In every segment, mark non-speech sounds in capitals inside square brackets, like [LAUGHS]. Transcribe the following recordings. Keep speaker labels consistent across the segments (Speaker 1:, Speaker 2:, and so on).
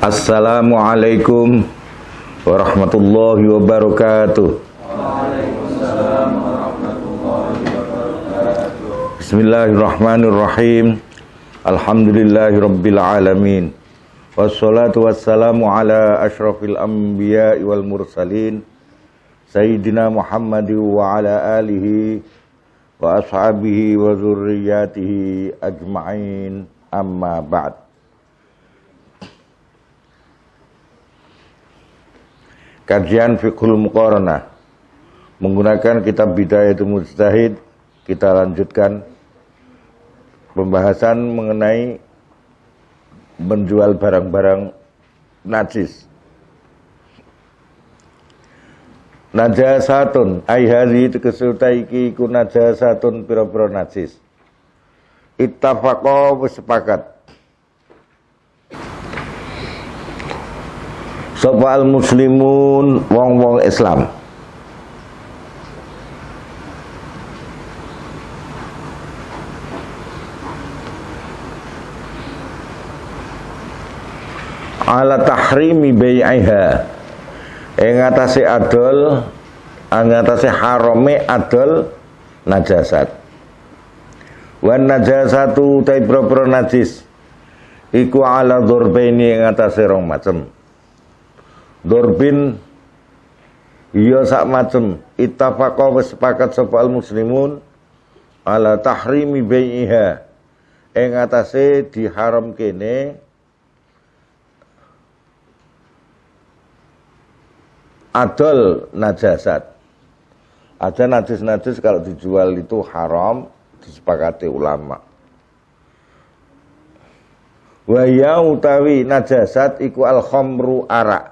Speaker 1: Assalamualaikum warahmatullahi wabarakatuh. Bismillahirrahmanirrahim. Alhamdulillahirabbil alamin. Wassalatu wassalamu ala asyrafil anbiya'i wal mursalin sayyidina Muhammad wa ala alihi wa ashabihi wa zurriyyatihi ajma'in. Amma ba'd. Kajian fikul mukorona menggunakan kitab itu mustahid kita lanjutkan pembahasan mengenai menjual barang-barang najis. Najasatun ai itu tegesuta iki iku najasatun satun pira najis. Ittafaqa sepakat sapa muslimun wong-wong Islam ala tahrimi bayiha ing atase adol ing atase harame adol najasat wan najasatu taibro najis iku ala durbaini ing atase rong macem dorbin iya sak macem ittafaqa sepakat muslimun ala tahrimi bayiha Yang atasnya diharam kene adol najasat ada najis-najis kalau dijual itu haram disepakati ulama waya utawi najasat iku al khomru arak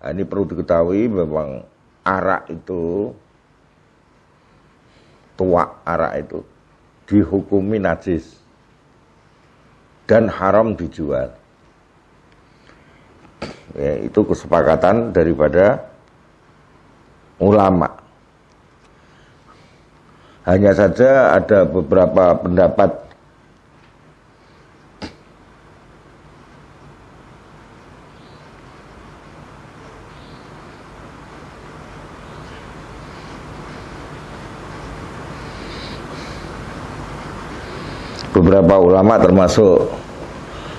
Speaker 1: Nah, ini perlu diketahui memang arak itu tua arak itu dihukumi najis dan haram dijual. Ya, itu kesepakatan daripada ulama. Hanya saja ada beberapa pendapat beberapa ulama termasuk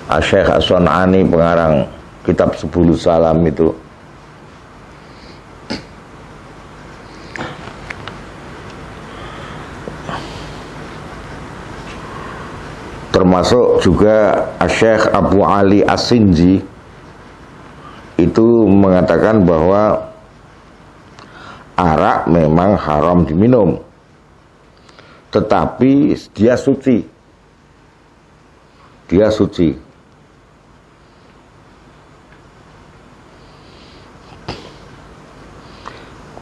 Speaker 1: ah, aswan ani pengarang kitab sepuluh Salam itu termasuk juga Asyik ah, Abu Ali Asinji itu mengatakan bahwa arak memang haram diminum tetapi dia suci dia suci.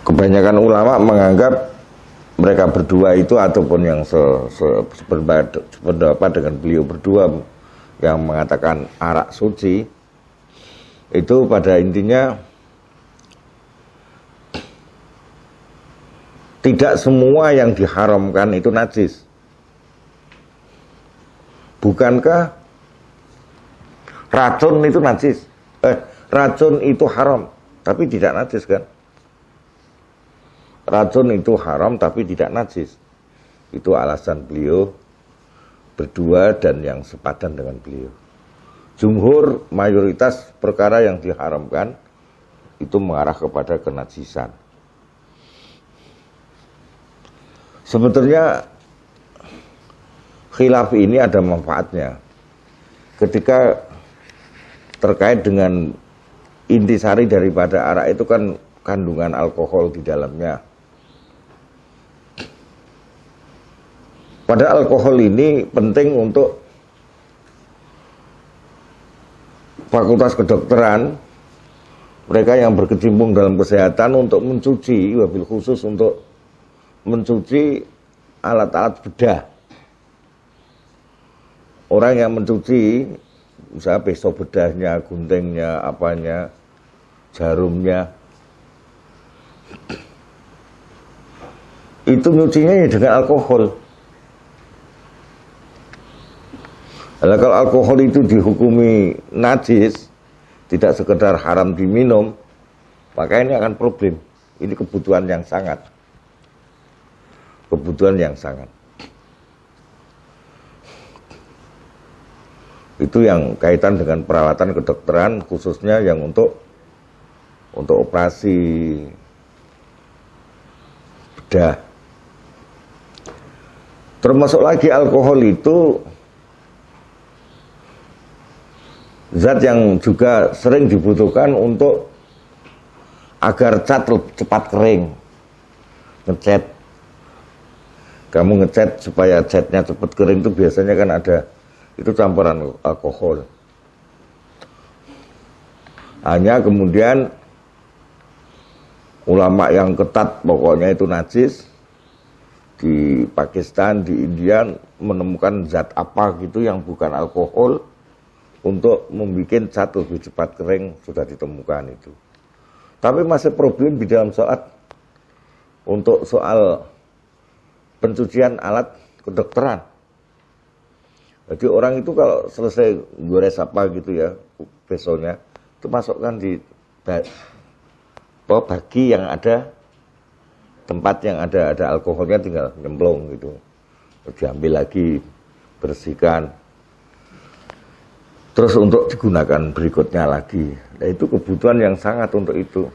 Speaker 1: Kebanyakan ulama menganggap mereka berdua itu ataupun yang se, sependapat dengan beliau berdua yang mengatakan arak suci itu pada intinya tidak semua yang diharamkan itu najis. Bukankah Racun itu najis. Eh, racun itu haram, tapi tidak najis kan? Racun itu haram tapi tidak najis. Itu alasan beliau berdua dan yang sepadan dengan beliau. Jumhur mayoritas perkara yang diharamkan itu mengarah kepada kenajisan. Sebetulnya khilaf ini ada manfaatnya. Ketika terkait dengan intisari daripada arak itu kan kandungan alkohol di dalamnya. Pada alkohol ini penting untuk fakultas kedokteran mereka yang berkecimpung dalam kesehatan untuk mencuci wabil khusus untuk mencuci alat-alat bedah orang yang mencuci misalnya pisau bedahnya, guntingnya, apanya, jarumnya. Itu nyucinya ya dengan alkohol. Nah, kalau alkohol itu dihukumi najis, tidak sekedar haram diminum, maka ini akan problem. Ini kebutuhan yang sangat. Kebutuhan yang sangat. itu yang kaitan dengan perawatan kedokteran khususnya yang untuk untuk operasi bedah. Termasuk lagi alkohol itu zat yang juga sering dibutuhkan untuk agar cat cepat kering. Ngecat. Kamu ngecat supaya catnya cepat kering itu biasanya kan ada itu campuran alkohol. Hanya kemudian ulama yang ketat pokoknya itu najis di Pakistan, di India menemukan zat apa gitu yang bukan alkohol untuk membuat zat lebih cepat kering sudah ditemukan itu. Tapi masih problem di dalam soal untuk soal pencucian alat kedokteran. Jadi orang itu kalau selesai gores apa gitu ya besoknya itu masukkan di oh, bagi yang ada tempat yang ada ada alkoholnya tinggal nyemplung gitu diambil lagi bersihkan terus untuk digunakan berikutnya lagi nah, itu kebutuhan yang sangat untuk itu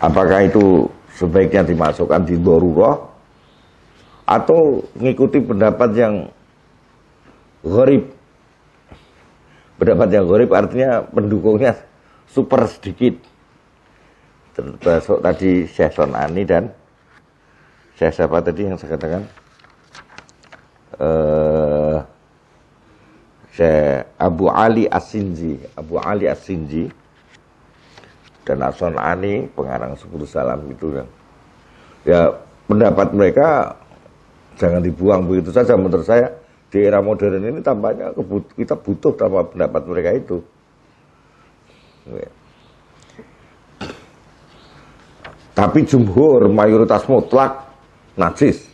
Speaker 1: apakah itu sebaiknya dimasukkan di Doruroh atau mengikuti pendapat yang gorib pendapat yang gorib artinya pendukungnya super sedikit termasuk tadi Syekh Ani dan saya siapa tadi yang saya katakan uh, eh, saya Abu Ali Asinji Abu Ali Asinji dan Aswan Ani pengarang 10 salam itu ya pendapat mereka jangan dibuang begitu saja menurut saya di era modern ini tampaknya kita butuh tanpa pendapat mereka itu. Iya. Tapi jumhur mayoritas mutlak najis.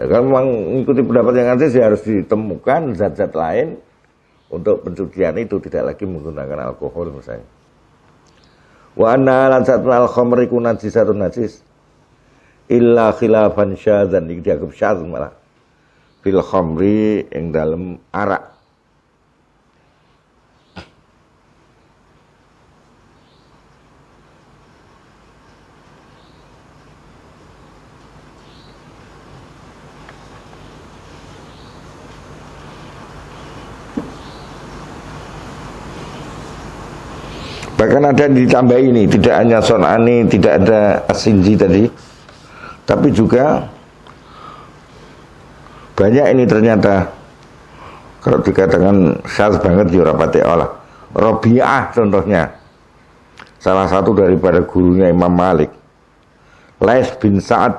Speaker 1: Ya kan memang mengikuti pendapat yang najis ya harus ditemukan zat-zat lain untuk pencucian itu tidak lagi menggunakan alkohol misalnya. Wa anna lan alkohol al khamri satu najis illa khilafan syadzan iki dianggap syadz malah fil khamri ing dalem arak Bahkan ada ditambah ini, tidak hanya sonani, tidak ada asinji tadi, tapi juga banyak ini ternyata kalau dikatakan khas banget di ya rapati Allah Robiah contohnya salah satu daripada gurunya Imam Malik Lais bin Sa'ad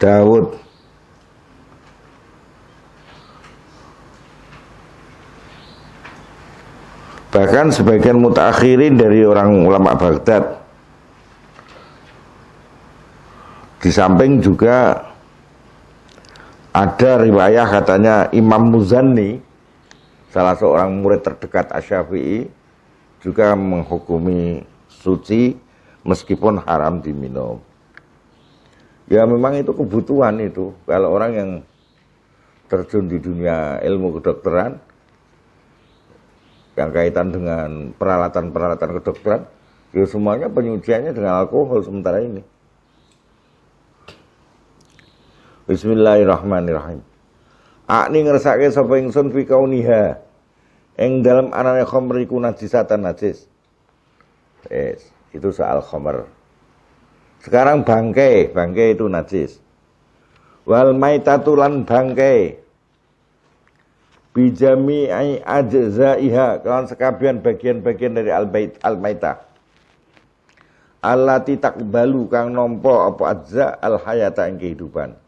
Speaker 1: Dawud bahkan sebagian mutakhirin dari orang ulama Baghdad Di samping juga ada riwayah katanya Imam Muzani, salah seorang murid terdekat Asyafi'i, juga menghukumi suci meskipun haram diminum. Ya memang itu kebutuhan itu. Kalau orang yang terjun di dunia ilmu kedokteran, yang kaitan dengan peralatan-peralatan kedokteran, ya semuanya penyuciannya dengan alkohol sementara ini. Bismillahirrahmanirrahim. Akni ngersake sapa ingsun fi kauniha. Ing dalam anane khamr iku najisatan najis. Yes, itu soal khamr. Sekarang bangkai, bangkai itu najis. Wal maitatu lan bangkai. Bijami ai ajzaiha kan sekabian bagian-bagian dari al bait al maita. Allati takbalu kang nampa apa ajza al hayata ing kehidupan.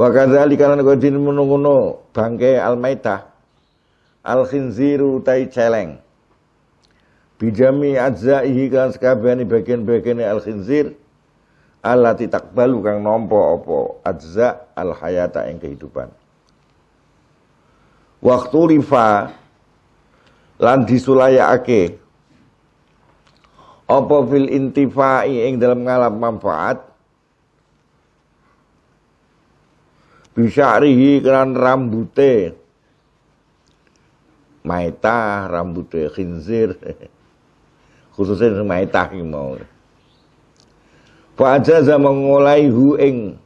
Speaker 1: Wa kadzalika lan kodin menungguno bangke al-maitah al khinziru tai celeng. Bijami ajzaihi kan sekabehane bagian-bagiane al khinzir allati taqbalu kang nampa apa ajza al hayata ing kehidupan. Waktu rifa lan disulayake apa fil intifai ing dalam ngalap manfaat rihi keran rambute maita rambute khinzir [LAUGHS] khususnya maitah yang mau Fa'aja zaman mulai hu ing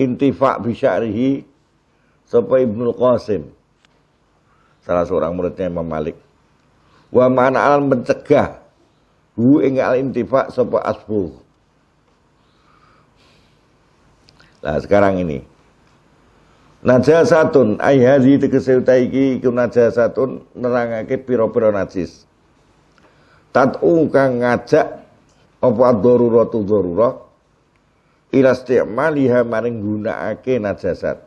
Speaker 1: intifak rihi sampai Ibnu Qasim salah seorang muridnya Imam Malik wa mana alam mencegah hu ing al intifak sapa asbu Nah sekarang ini najasatun ay hadhi tegese utahe iki iku najasatun nerangake pira-pira najis tat'u kang ngajak apa daruratu darurah ila isti'maliha maring gunakake najasat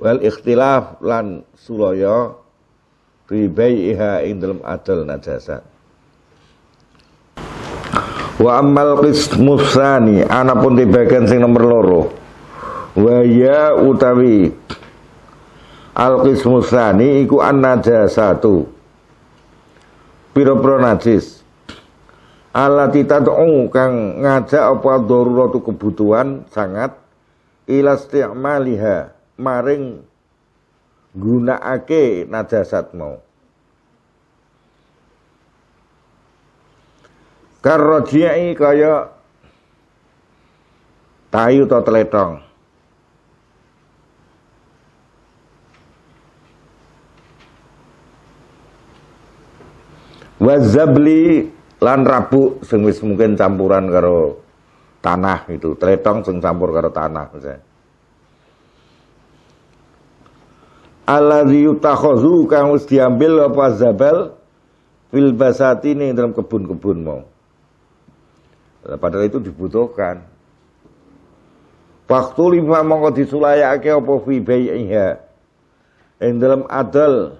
Speaker 1: wal ikhtilaf lan sulaya fi bai'iha ing dalem adal najasat wa ammal qismus tsani ana pun di bagian sing nomor loro wa ya utawi al qismus tsani iku an najasatu pira-pira najis alati tad'u kang ngajak apa daruratu kebutuhan sangat ila isti'maliha maring gunakake najasat mau karrojiai kaya tayu atau teletong Wazabli lan rabuk sing mungkin campuran karo tanah itu tretong sing campur karo tanah misalnya. Allah yutakhazu kang wis diambil apa zabel fil ini dalam kebun-kebun mau. Padahal itu dibutuhkan. Waktu lima mongko disulayake apa fi bai'iha. Ing dalam adal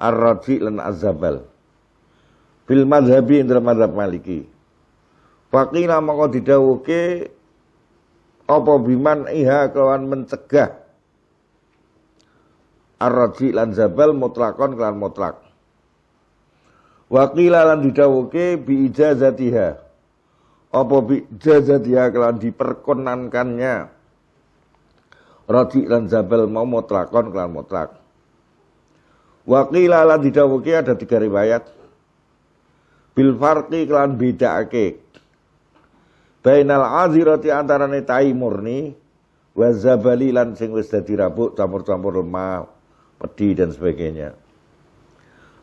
Speaker 1: ar lan azabal bil madhabi dalam madhab maliki Fakila maka didawuki apa biman iha kelawan mencegah Ar-Raji lan zabal mutlakon kelan mutlak Wakila lan didawuki bi ijazatiha apa bi ijazatiha kelan diperkonankannya Raji lan zabal mau mutlakon kelan mutlak Wakila lan didawuki ada tiga riwayat bil farqi kelan bedakake bainal azirati antarane tai murni wa zabali lan sing wis dadi rabuk campur-campur lemah pedi dan sebagainya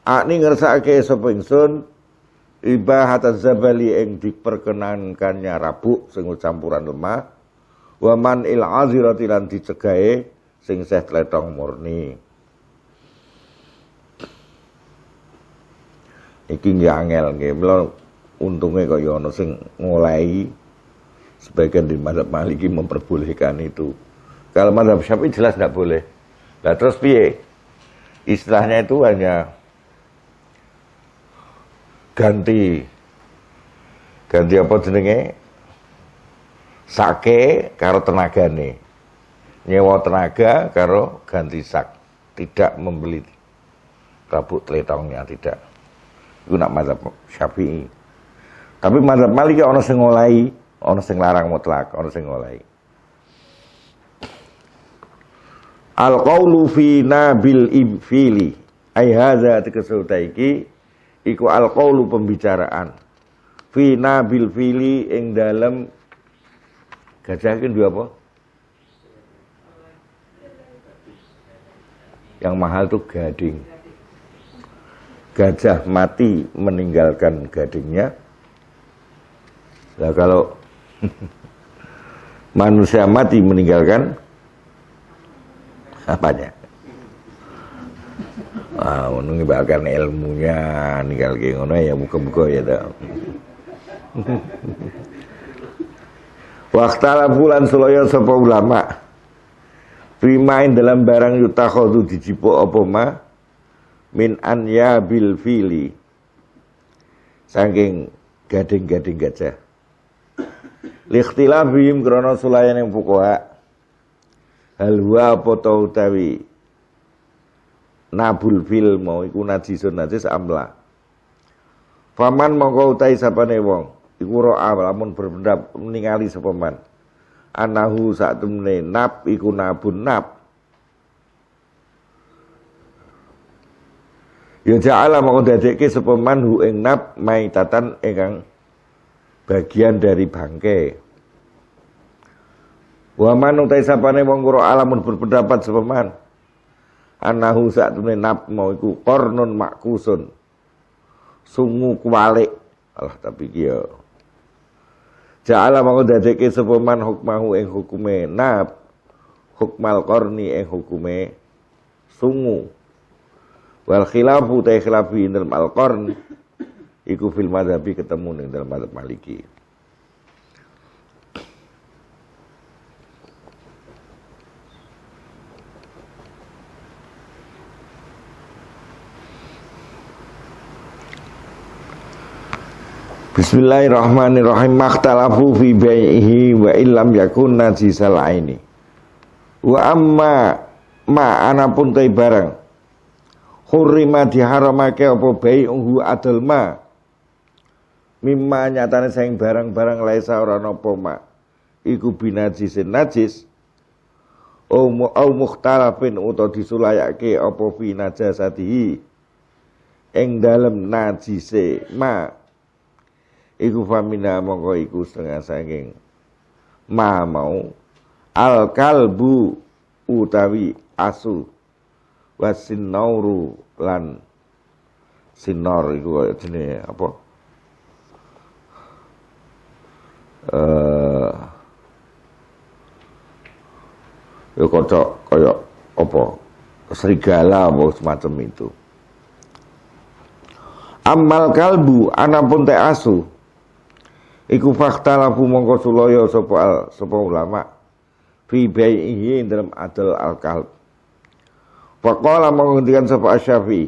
Speaker 1: akni ngersakake sapa ingsun ibahat zabali ing diperkenankannya rabuk sing campuran lemah wa man il azirati lan dicegahe sing seh tletong murni iki nggih angel nggih mula untunge kok ya sing mulai sebagian di mazhab Maliki memperbolehkan itu. Kalau mazhab Syafi'i jelas tidak boleh. Lah terus piye? Istilahnya itu hanya ganti ganti apa jenenge? Sake karo tenagane. Nyewa tenaga karo ganti sak. Tidak membeli rabuk teletongnya tidak. Iku nak mazhab Syafi'i. Tapi mazhab Malik ana sing ngolahi, ana sing larang mutlak, ana sing ngolahi. Al qaulu fi nabil ifili Ai hadza iki iku al qaulu pembicaraan. Fi nabil fili ing dalem gajah iki apa? Yang mahal tuh gading gajah mati meninggalkan gadingnya. Nah, kalau [LAUGHS] manusia mati meninggalkan apanya? Ah, bahkan ilmunya, ninggal ke ngono ya buka-buka ya dah. [LAUGHS] Waktala bulan suloyo sapa ulama. Primain dalam barang yutakhadu dijipuk apa ma min anya bil fili saking gading-gading gajah likhtilafihim krana sulayan yang fuqaha hal huwa apa ta utawi nabul fil mau iku najisun najis amla faman mongko utahi sapane wong iku ra'a lamun berpendapat ningali sapa anahu sak temne nap iku nabun nap Ya ja'ala mau dadekke sapa man hu ing nab maitatan ingkang bagian dari bangke. Wa man utai sapane wong kura alamun berpendapat sapa man. Anahu saktemene nap mau iku kornun makkusun. Sungu kualik. Allah tapi ya. Ja'ala mau dadekke sapa man hukmahu ing hukume nap Hukmal korni ing hukume sungu. Wal khilafu ta khilafi indal al-qarn iku fil madhabi ketemu ning dalam madhab Maliki. Bismillahirrahmanirrahim Makhtalafu fi bai'ihi wa illam yakun najisal aini Wa amma ma anapun tai barang hurima diharamake apa bai'uhu adal ma mimma nyatane saing barang-barang laisa ora napa ma iku binajisin najis au au mukhtalafin uta disulayake apa fi najasatihi ing dalem najise ma iku famina mongko iku setengah saking ma mau al kalbu utawi asu wasinauru lan sinor itu kaya apa eh uh, ya kaya apa serigala apa semacam itu Amal kalbu anapun te asu iku fakta lafu mongko sulaya sapa sapa ulama fi baihi dalam adal al kalb Faqala menghentikan sapa Asyafi.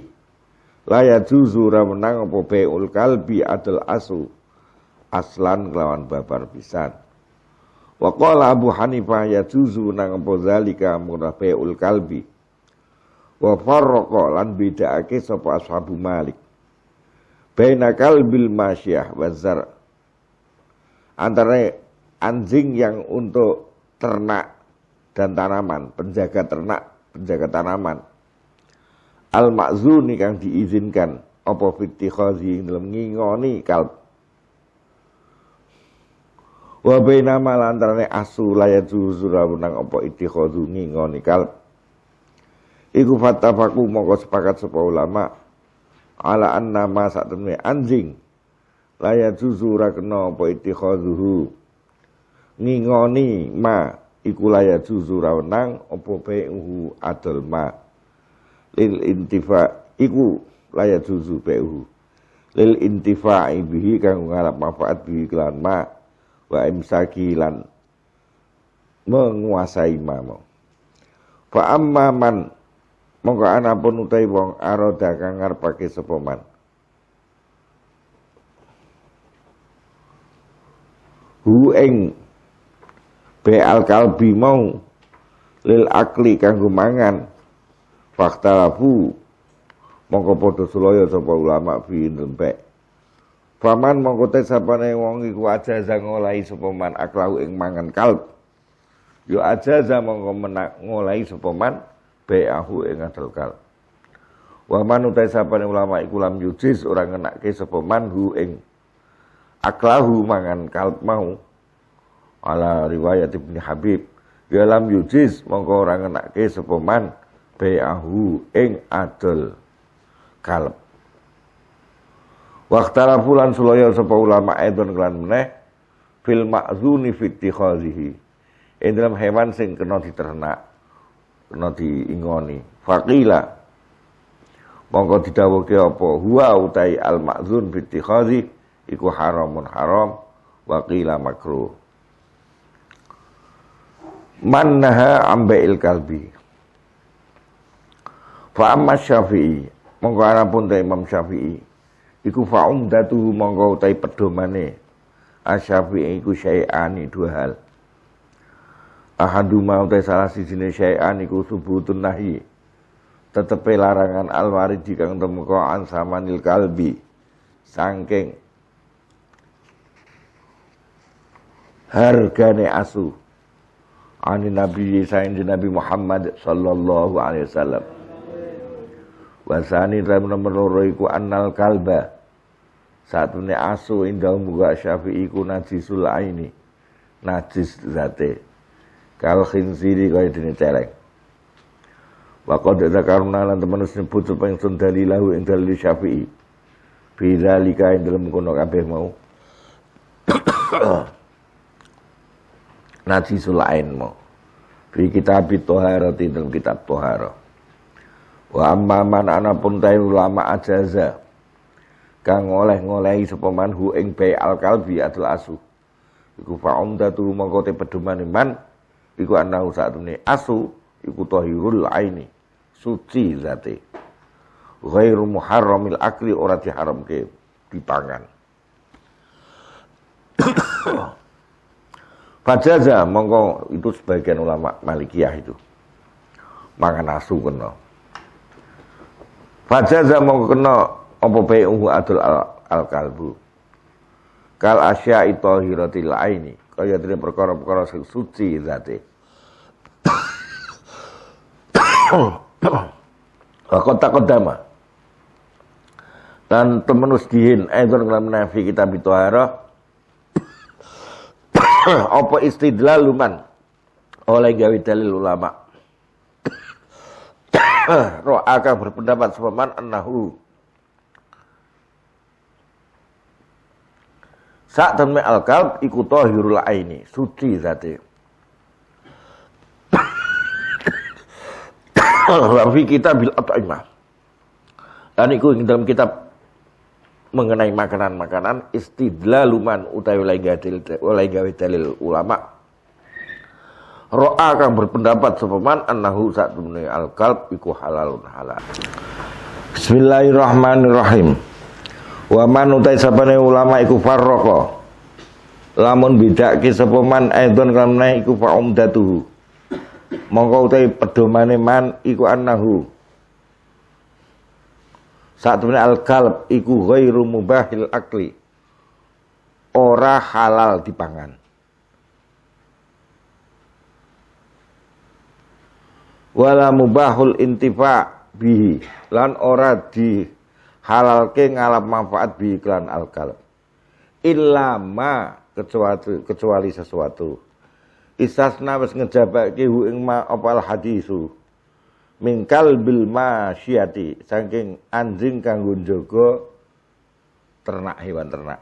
Speaker 1: Layat yajuzu menang apa be'ul kalbi adal asu. Aslan kelawan babar pisan. Waqala Abu Hanifah yajuzu nang apa zalika murah be'ul kalbi. Wa farroqo lan bedakake sapa ashabu Malik. Baina kalbil masyah wazar antara anjing yang untuk ternak dan tanaman, penjaga ternak penjaga tanaman. Al makzuni kang diizinkan apa fitikhazi ing dalam ngingoni kalb. Wa bainama lantarane asu layat zuzura menang apa itikhazu ngingoni kalb. Iku fatafaku mongko sepakat sapa ulama ala anna ma satemne anjing layat zuzura kena apa itikhazuhu ngingoni ma iku laya juzu rawenang opo pehu adol ma lil intifa iku laya juzu pehu lil intifa bihi kang ngarap manfaat bihi kelan ma wa imsaki lan menguasai ma fa amma man mongko anapun utai wong aroda kang ngarepake sapa man hu Be'al kalbi mau lil akli kanggo mangan fakta labu mongko padha sulaya sapa ulama fi lembek paman mongko te apa wong iku aja ngolahi sapa man aklau ing mangan kalb. Yo ya za mongko menak ngolai sapa man ba'ahu ing adal kalb. Wa man utai sapane ulama iku lam yujis ora ngenake sapa man hu ing aklahu mangan kalb mau ala riwayat Ibnu Habib dalam ya yujiz mongko ora ngenake sapa man bai'ahu ing adol kalb waqtara fulan sulaya sapa ulama edon kelan meneh fil ma'zuni fi ittikhadhihi. Ing dalam hewan sing kena diternak, kena diingoni. Faqila mongko didhawuhke apa huwa utai al ma'zun fi ittikhadhi iku haramun haram wa qila makruh man ambil kalbi fa amma syafi'i mongko arapun ta imam syafi'i iku fa umdatuhu mongko utai pedomane asyafi'i iku syai'ani dua hal ahaduma utai salah sijine syai'an iku subutun nahi tetepe larangan alwari dikang temeko ansamanil kalbi sangking hargane asu Ani Nabi Sayyid Nabi Muhammad sallallahu alaihi wasallam. Wasani dalam nomor loro iku annal kalba. Saat ini asu indah muka syafi'i ku najisul aini. Najis zate. Kal khinsiri kaya dini celeng. Waqad zakarna lan temen nyebut sapa ingsun dalilahu indah lili syafi'i. Bila lika dalem kono kabeh mau najisul mo fi kitab toharati dalam kitab toharo wa amma man pun tahi ulama ajaza kang oleh ngolehi sapa man hu ing bai al kalbi atul asu iku fa umdatu mongko te pedoman iman iku anahu satemene asu iku tahirul aini suci zate ghairu muharramil akli ora diharamke dipangan [COUGHS] [COUGHS] Fajaza mongko itu sebagian ulama Malikiyah itu. Makan asu kena. Fajaza mongko kena apa bae uhu adul al, kalbu. Kal asya itu hiratil aini. Kaya dene perkara-perkara sing suci zate. Kota kodama. Dan temenus dihin, ayo kita menafi kitab itu [COUGHS] apa istidlal luman oleh gawe dalil ulama [COUGHS] akan berpendapat sepaman annahu Sak dan al kalb iku tahirul aini suci zati. [COUGHS] Wa fi atau imah Dan iku dalam kitab mengenai makanan-makanan istidlaluman utawi oleh oleh gawe dalil ulama Ro'a akan berpendapat sepeman annahu saat al kalb iku halalun halal. Bismillahirrahmanirrahim. Wa man utai sabane ulama iku farroko Lamun bidake sepeman aidon kan iku faumdatuhu Mongko utai pedomane man iku annahu saat temen al-kalb iku ghairu mubahil akli. Ora halal dipangan. Wala mubahul intifa bihi. Lan ora di halalke ngalap manfaat bi iklan al-kalb. Illama kecuali, kecuali sesuatu. Isasna wis ngejabake hu ing ma opal hadisu mingkal bil masyati saking anjing kanggo njaga ternak hewan ternak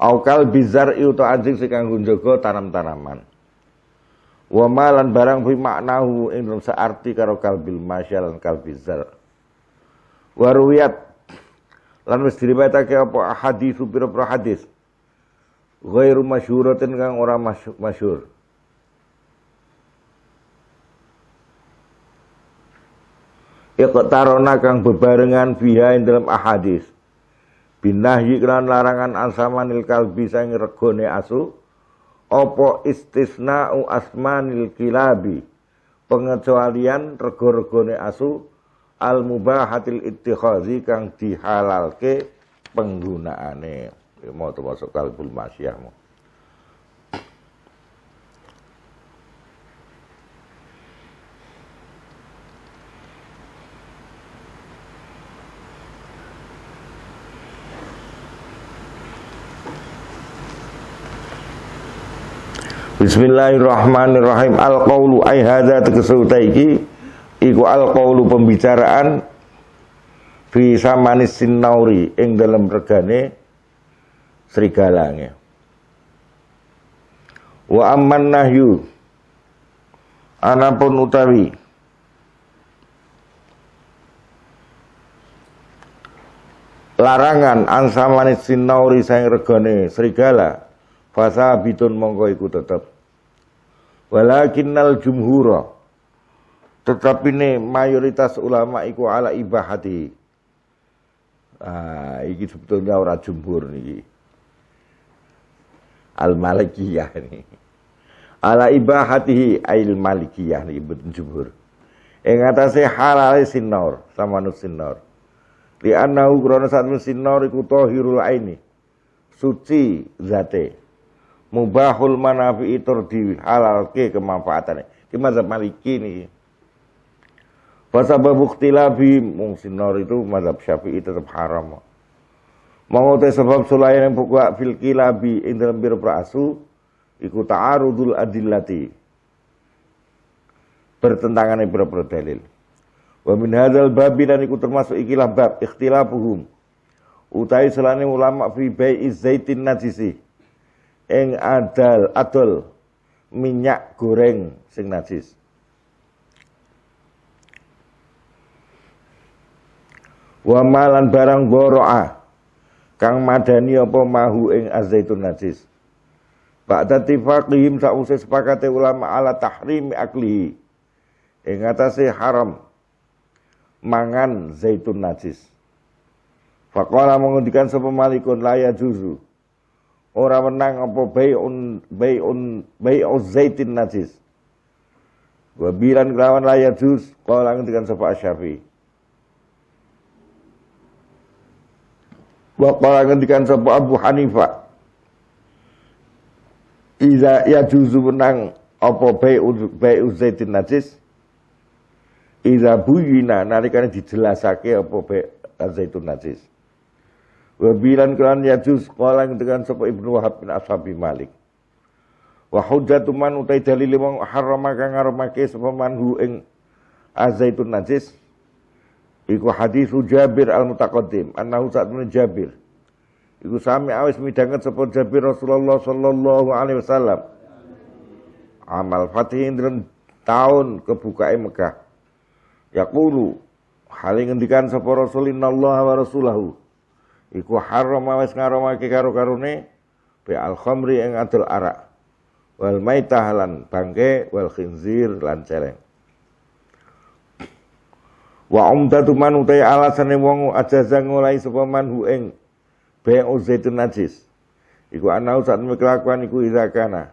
Speaker 1: aukal bizar uta anjing sing kanggo njaga tanam-tanaman wa malan barang fi maknahu ing dalam searti karo kalbil masyal kal kalbizar warwiyat lan wis diriwayatake apa hadis pira-pira hadis ghairu masyhuratin kang ora masyhur iqtarona kang bebarengan biha dalam ahadis binahi kelan larangan ansamanil kalbi sang regone asu opo istisna'u asmanil kilabi pengecualian rego-regone asu al mubahatil ittikhazi kang dihalalke penggunaane mau termasuk kalbul masyahmu Bismillahirrahmanirrahim Al-qawlu ay hadha iki Iku al-qawlu pembicaraan Fi manis sinauri Ing dalam regane Serigalanya Wa amman nahyu Anapun utawi Larangan ansamanis sinauri Sayang regane serigala fasa bitun mongko iku tetep walakinnal jumhura tetapi ini mayoritas ulama iku ala ibahati ah iki sebetulnya ora jumhur niki al malikiyah ini ala ibahatihi ail malikiyah niki betul jumhur ing atase halal sinor sama nus sinor li annahu krana satmu sinor iku tahirul aini suci zate mubahul manafi itu di halal ke kemanfaatan ke mazhab maliki nih Fasabab labi mungsin sinor itu mazhab syafi'i tetap haram mau sebab sulayan yang buka fil labi ing dalam biru prasu iku ta'arudul adillati bertentangan yang berbeda dalil wa min hadal babi dan iku termasuk ikilah bab ikhtilafuhum utai selani ulama fi bayi zaitin nasisi ing adal adol minyak goreng sing najis. Wa malan barang boroa kang madani apa mahu ing azaitun najis. Ba'da tifaqihim sausis sepakati ulama ala tahrim akli Ing atase haram mangan zaitun najis. Faqala mengundikan sapa malikun laya juzu Orang menang apa bayun bayun bayuz zaitin najis wabilan kelawan layak jus langit dengan sapa asyafi wa langit dengan sapa Abu Hanifah Iza ya juzu menang apa bayun bayuz zaitin najis Iza buyina nalikane dijelasake apa bayuz zaitun najis Wabilan kelan juz kala dengan sapa Ibnu Wahab bin Ashabi Malik. Wahudah utai dalil wong haram kang ngaramake sapa manhu ing azaitun najis. Iku hadis Jabir al Anahu saat sa'atun Jabir. Iku sami awis midangat sapa Jabir Rasulullah sallallahu alaihi wasallam. Amal Fatih dalam tahun kebuka Mekah. Yakulu hal ngendikan Rasulina Allah wa rasulahu iku harrama wis ngaramake karo karune bi al khamri ing adul arak wal maitah lan bangke wal khinzir lan celeng wa umdatu man utai alasane wong ajaza ngulai sapa manhu ing bai'u zaitun najis iku ana usat kelakuan iku izakana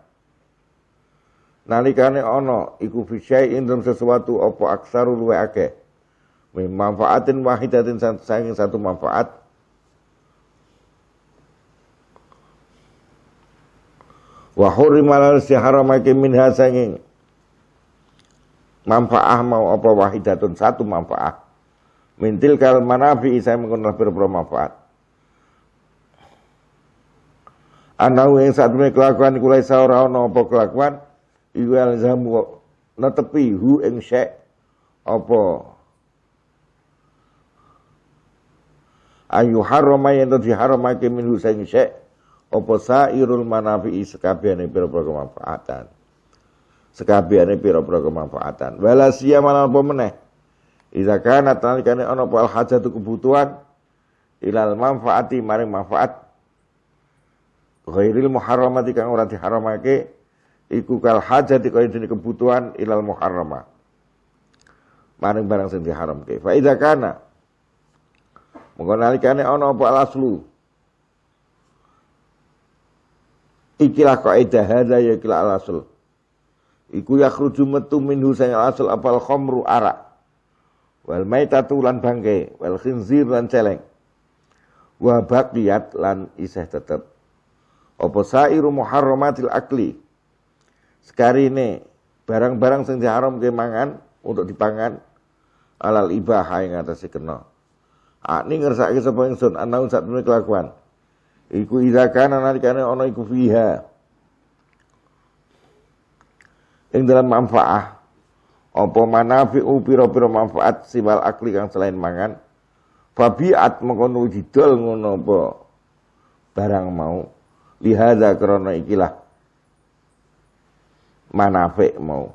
Speaker 1: nalikane ono, iku fisyai indom sesuatu opo aksaru luwe akeh wahidatin saking satu manfaat wa hurrimal siharamake min sanging manfaah mau apa wahidatun satu manfaah mintil kal manafi saya mengenal berbro manfaat Anau yang saat ini kelakuan kulai saura ono apa kelakuan iku elzamu netepi hu ing syek apa ayu harama yang tadi haramake minhu sing syek apa sairul manafi sekabiane pira-pira kemanfaatan sekabiane pira-pira kemanfaatan wala sia lan apa meneh Iza kana tanikane ana apa al hajatu kebutuhan ilal manfaati maring manfaat ghairil muharramati kang ora diharamake iku kal hajati kaya dene kebutuhan ilal muharrama maring barang sing diharamke fa iza kana mengko ana apa al aslu Ikilah kaidah hadza ya ikilah alasul. Iku Iku yakhruju metu minhu sayang alasul apal khomru arak. Wal maitatu lan bangke, wal khinzir lan celeng. Wa baqiyat lan isih tetep. Apa sairu muharramatil akli. ini, barang-barang yang diharam kemangan untuk dipangan alal ibahah yang atas kena. Akni ah, ngersake anak anak saat ini kelakuan iku idza kana nalikane ono iku fiha yang dalam manfaah apa manafi'u pira-pira manfaat siwal akli kang selain mangan fabiat mengkono jidol ngono apa barang mau lihada krana ikilah manafi mau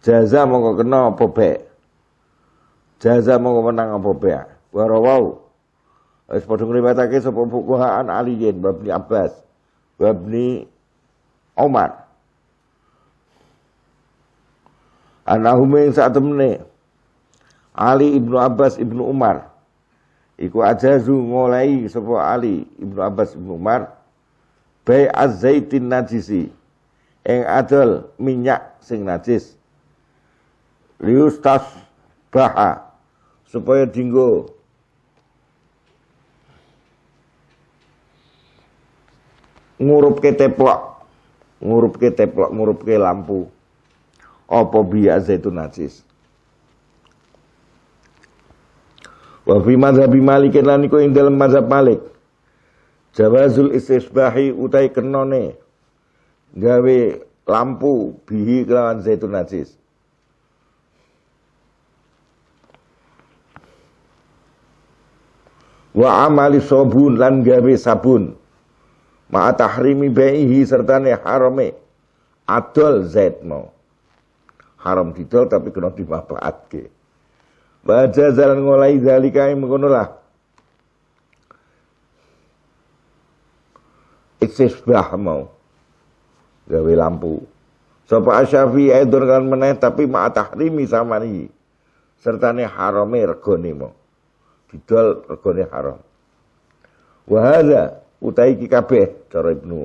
Speaker 1: jaza mongko kena apa baik jaza mongko menang apa baik warawau Wis padha ngriwayatake sapa an Ali bin Abbas wa Omar Umar. Anahume saat temene Ali Ibnu Abbas Ibnu Umar iku zu ngolai sapa Ali Ibnu Abbas Ibnu Umar Bay az-zaitin najisi ing adal minyak sing najis liustas baha supaya dinggo ngurup ke teplok ngurup ke teplok ngurup ke lampu opo biya zaitun najis wa fi mazhab Malik lan niku ing dalam mazhab Malik jawazul istisbahi utai kenone gawe lampu bihi kelawan zaitun najis wa amali sabun lan gawe sabun Ma'a tahrimi baihi serta ne harame. Adol Zaid mau. Haram didol tapi kena dimanfaatke. Baca jalan ngolai zalikai mengkonolah. Istisbah mau. Gawe lampu. sopa asyafi edon kan meneh tapi ma'a tahrimi sama nih. Serta ne harame regone mau. Didol regone haram. Wahada utai iki kabeh cara Ibnu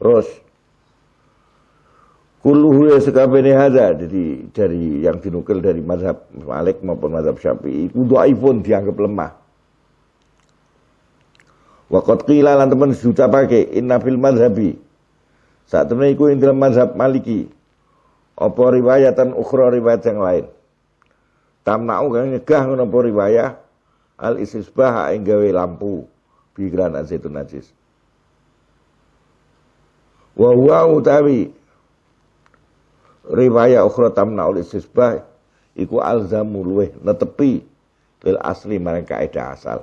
Speaker 1: Rus Kuluhu ya ini hadza jadi dari yang dinukil dari mazhab Malik maupun mazhab Syafi'i kudu iphone dianggap lemah Wakot kila lan temen pakai inna fil madhabi saat temen iku ing dalam mazhab Maliki apa riwayatan ukhra riwayat yang lain tamnau kan nyegah ngono riwayat. al isisbah ing gawe lampu pikiran itu najis. Wa huwa utawi riwayat ukhra tamna ul istisbah iku alzamu luweh netepi lil asli mereka kaidah asal.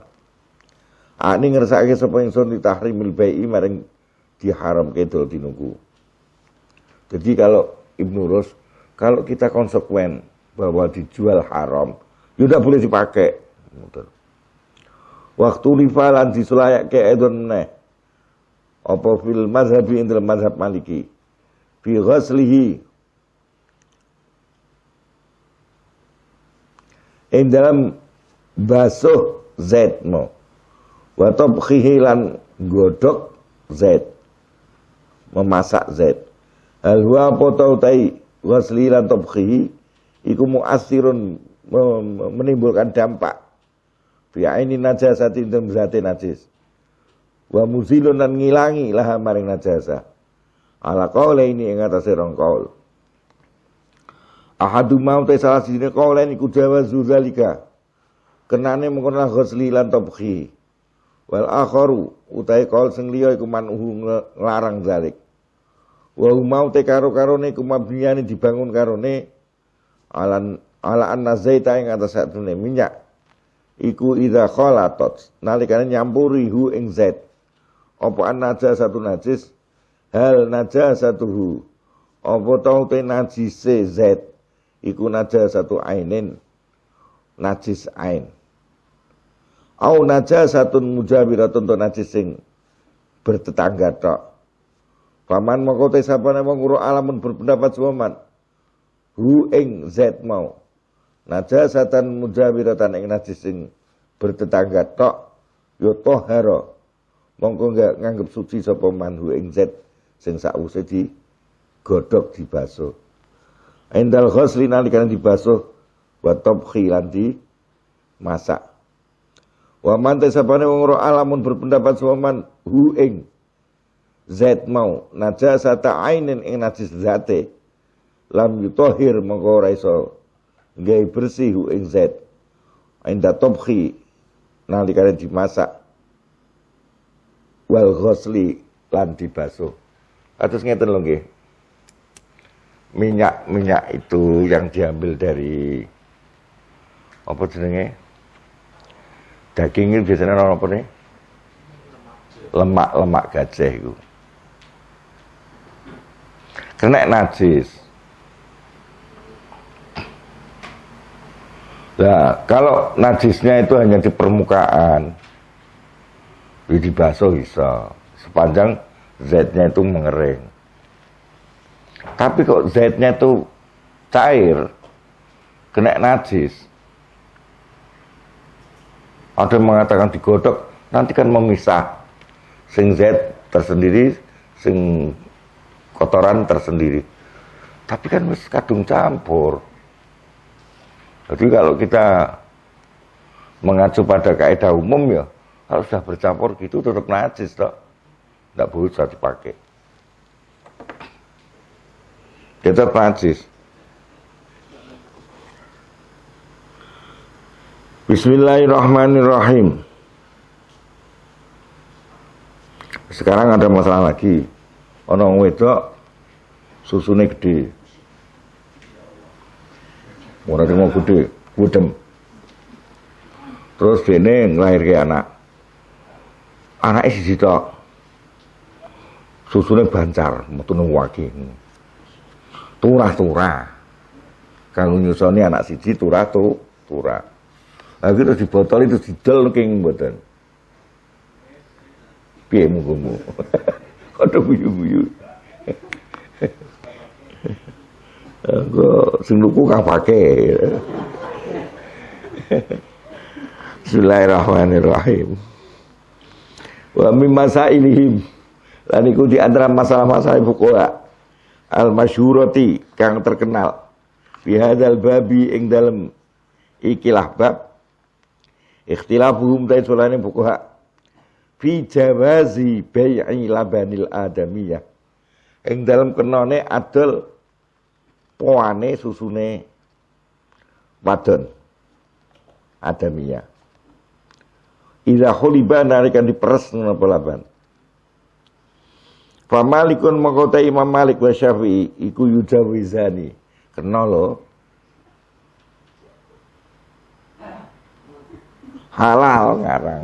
Speaker 1: Ani ah, ngersake sapa ingsun ditahrimil bai'i maring diharam kedol dinunggu. Jadi kalau Ibnu Rus, kalau kita konsekuen bahwa dijual haram, ya boleh dipakai. Waktu lifalan disulayak ke edon ne, opo fil mazhabi indal mazhab maliki. Fi ghaslihi. Ing dalam basuh zed mo tabkhihi khihilan godok zed Memasak zed Hal potau tai ghasli lan tabkhihi. Iku mu'asirun menimbulkan dampak biaini ya, najasati intum zati najis wa muzilun dan ngilangi laha maring najasa ala kaula ini ingat atase rong ahadu mau teh salah sini kaula ini kudawa zuzalika kenane mengkona ghusli lan wal akharu utai qaul sing liya iku manuhu nglarang zalik wa mau te karo karone ne kumabniyani dibangun karone alan ala anna zaita ing satu minyak iku idza khalatat nalikane nyampuri hu ing zat apa an najasatu najis hal hu apa tau te najise zat iku najasatu ainin najis ain au najasatun mujawiratun to najis sing bertetangga tok paman moko te sapa nek wong alam berpendapat sepaman hu ing zat mau najasatan mudawiratan ing najis sing bertetangga tok ya tahara mongko enggak nganggep suci sapa manhu ing zat sing sakwuse di godhog dibasuh endal ghusli nalikan dibasuh wa tabkhi lan di masak wa man tasabane wong ora alamun berpendapat soman hu ing zat mau najasata ainin ing najis zate lam yutohir mongko ora iso Gaya bersih hu ing zat inda tobkhi nalikane dimasak wal ghusli lan dibasuh atus ngeten lho nggih minyak-minyak itu yang diambil dari apa jenenge daging itu biasanya orang apa nih lemak-lemak gajah itu kena najis Nah, kalau najisnya itu hanya di permukaan, di baso bisa sepanjang zatnya itu mengering. Tapi kok zatnya itu cair, kena najis. Ada yang mengatakan digodok, nanti kan memisah. Sing zat tersendiri, sing kotoran tersendiri. Tapi kan kadung campur. Jadi kalau kita mengacu pada kaidah umum ya, kalau sudah bercampur gitu tetap najis toh. Tidak boleh sudah dipakai. Ya, tetap najis. Bismillahirrahmanirrahim. Sekarang ada masalah lagi. Ono wedok susune gede. Ora terima nah. gede, gudem. Terus dene kayak anak. Anake siji tok. Susune bancar, metune wage. Turah-turah. Kanggo nyusoni anak siji turah tuh, turah. Lagi terus dibotol itu didel king mboten. Piye munggumu? [LAUGHS] Kok buyu buyu. sing nuku kang pake. Bismillahirrahmanirrahim. Wa mimma sa'ilihim lan iku di antara masalah-masalah fuqaha al-masyhurati kang terkenal fi hadzal babi ing dalem ikilah bab ikhtilafuhum ta sulane fuqaha fi jawazi bai'i labanil adamiyah ing dalem kenone adol poane susune wadon adamia ila khuliba narikan diperes napa laban Fa Malikun mengkota Imam Malik wa Syafi'i iku yudawizani. Kena lo. Halal ngarang.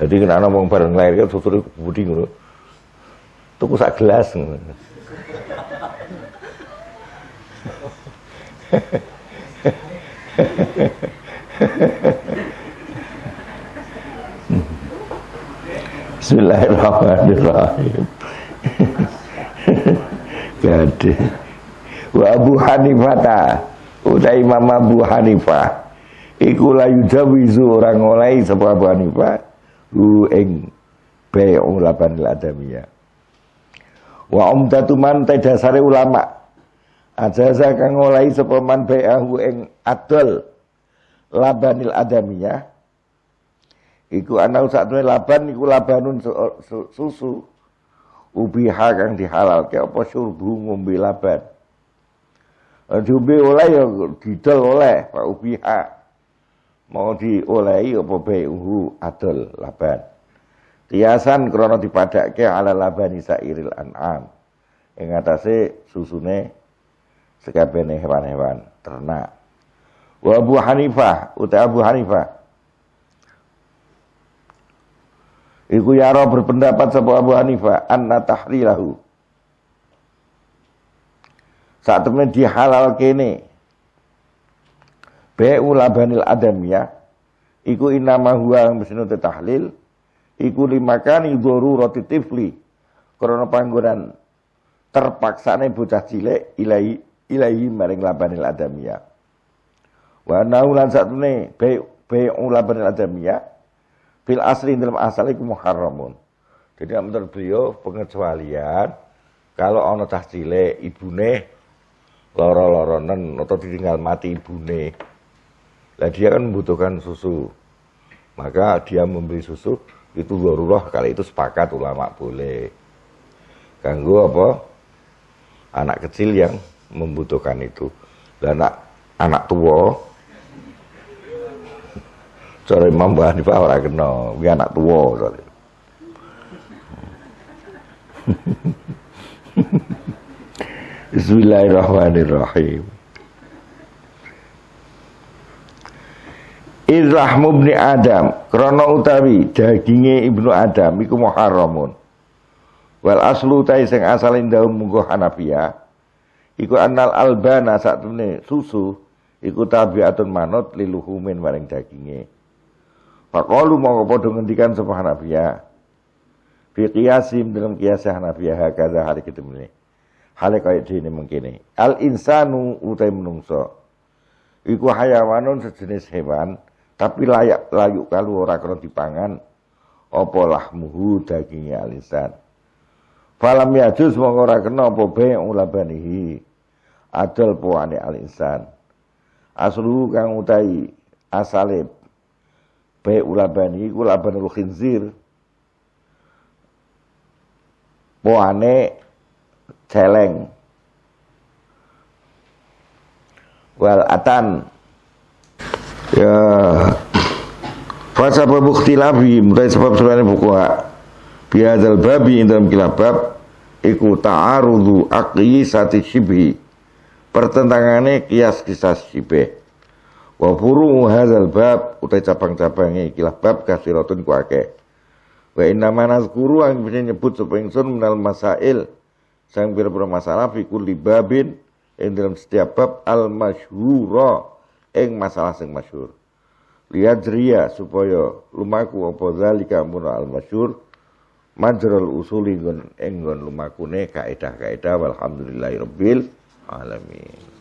Speaker 1: Jadi kena ana wong bareng lahir kan susur budi ngono tuku sak gelas Bismillahirrahmanirrahim. Gade. Wa Abu Hanifah ta. Utai Imam Abu Hanifah. Iku la yudawizu orang oleh sebab Abu Hanifah. Hu ing bai'u labanil adamiyah. Wa man te dasare ulama. Ajaza kang ngolahi sapa man eng ing adol labanil adaminya. Iku anak sak laban iku labanun susu. Ubiha kang dihalalke apa surbu ngombe laban. Eh, diombe oleh ya didol oleh Pak Ubiha. Mau diolehi apa bai'uhu adol laban. Tiasan krono dipadake ala labani sairil an'am. Ing atase susune sekabene hewan-hewan ternak. Wa Abu Hanifah uta Abu Hanifah Iku yaro berpendapat sapa Abu Hanifah anna tahlilahu. Saat temen dihalal kene. Be'u labanil adam ya. Iku inama huwa mesin tahlil iku limakan guru roti tifli karena panggonan terpaksa nih bocah cilik ilahi ilahi maring labanil adamia wa naulan satu nih bayu labanil adamia fil asli dalam asal iku muharramun jadi menurut beliau pengecualian kalau ono cah cilik ibune loro-loronen atau ditinggal mati ibune lah dia kan membutuhkan susu maka dia memberi susu itu darurah kalau itu sepakat ulama boleh ganggu apa anak kecil yang membutuhkan itu dan anak anak tua cara Imam di bawah lagi no kuwi anak tua [LAUGHS] Bismillahirrahmanirrahim Irlah mubni Adam Krono utawi dagingnya ibnu Adam Iku muharramun Wal aslu utai sing asal indahum munggu Hanafiya Iku anal albana saat ini susu Iku tabiatun manut liluhumin maring dagingnya Pakolu mau kepodong ngendikan sebuah Hanafiya Fi kiasim dalam kiasah Hanafiya Hakada hari kita ini Hale kaya mungkin ini. Al insanu utai menungso. Iku hayawanun sejenis hewan tapi layak layuk kalu ora kena dipangan apa lahmuhu dagingnya alisan. Falam yajus mongko ora kena apa be ulabanihi. Adol puane alisan. Aslu kang utai asale be ulabani iku labanul khinzir. Puane celeng. Wal atan ya fasa pembukti labi mutai sebab sebenarnya buku bukuha biadal babi dalam kilabab iku ta'arudu akli sati shibhi pertentangannya kias kisah shibhi wa furu bab utai cabang cabangnya kilabab bab kasiratun kuake wa inna guru yang bisa nyebut sapa ingsun menal masail sang bila pira masalah babin dalam setiap bab al masyhura ing masalah sing masyhur. ria supaya lumaku apa zalika muna al masyhur majrul usuli gun ing gun lumakune kaedah-kaedah walhamdulillahirabbil alamin.